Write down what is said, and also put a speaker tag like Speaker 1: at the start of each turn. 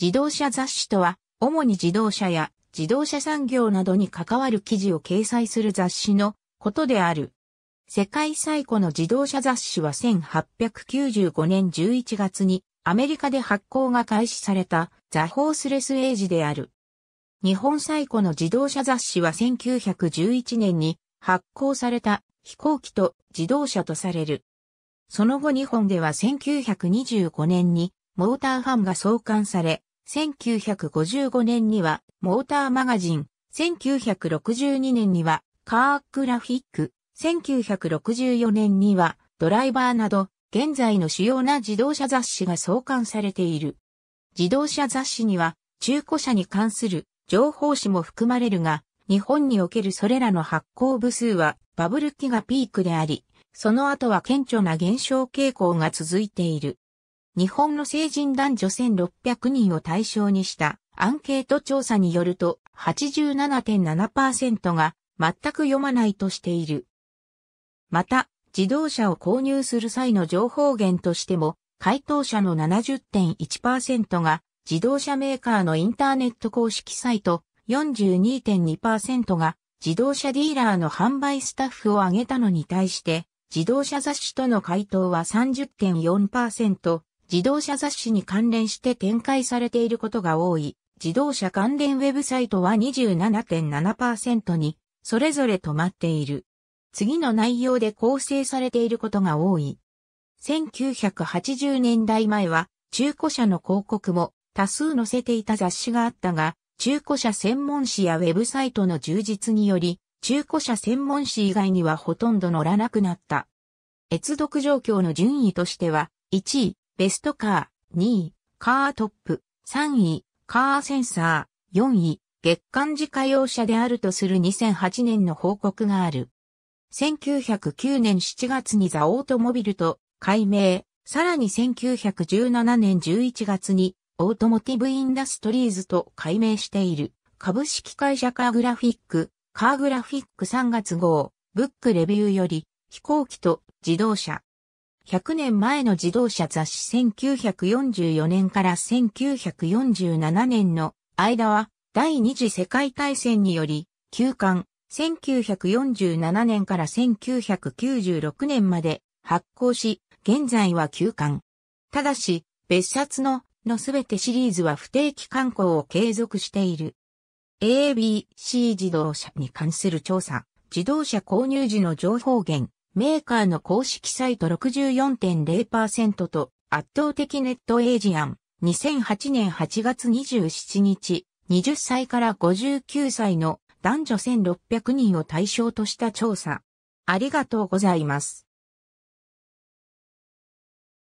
Speaker 1: 自動車雑誌とは、主に自動車や自動車産業などに関わる記事を掲載する雑誌のことである。世界最古の自動車雑誌は1895年11月にアメリカで発行が開始されたザ・ホースレス・エイジである。日本最古の自動車雑誌は1911年に発行された飛行機と自動車とされる。その後日本では1925年にモーターファンが創刊され、1955年にはモーターマガジン、1962年にはカーグラフィック、1964年にはドライバーなど現在の主要な自動車雑誌が創刊されている。自動車雑誌には中古車に関する情報誌も含まれるが、日本におけるそれらの発行部数はバブル期がピークであり、その後は顕著な減少傾向が続いている。日本の成人男女1600人を対象にしたアンケート調査によると87.7%が全く読まないとしている。また、自動車を購入する際の情報源としても、回答者の70.1%が自動車メーカーのインターネット公式サイト42.2%が自動車ディーラーの販売スタッフを挙げたのに対して、自動車雑誌との回答は30.4%、自動車雑誌に関連して展開されていることが多い、自動車関連ウェブサイトは27.7%に、それぞれ止まっている。次の内容で構成されていることが多い。1980年代前は、中古車の広告も多数載せていた雑誌があったが、中古車専門誌やウェブサイトの充実により、中古車専門誌以外にはほとんど載らなくなった。閲読状況の順位としては、1位、ベストカー、2位、カートップ、3位、カーセンサー、4位、月間自家用車であるとする2008年の報告がある。1909年7月にザ・オートモビルと改名、さらに1917年11月にオートモティブインダストリーズと改名している株式会社カーグラフィック、カーグラフィック3月号、ブックレビューより飛行機と自動車、100年前の自動車雑誌1944年から1947年の間は第二次世界大戦により休刊1947年から1996年まで発行し、現在は休刊。ただし、別冊ののすべてシリーズは不定期刊行を継続している。ABC 自動車に関する調査、自動車購入時の情報源、メーカーの公式サイト64.0%と圧倒的ネットエイジアン。2008年8月27日、20歳から59歳の男女1600人を対象とした調査。ありがとうございます。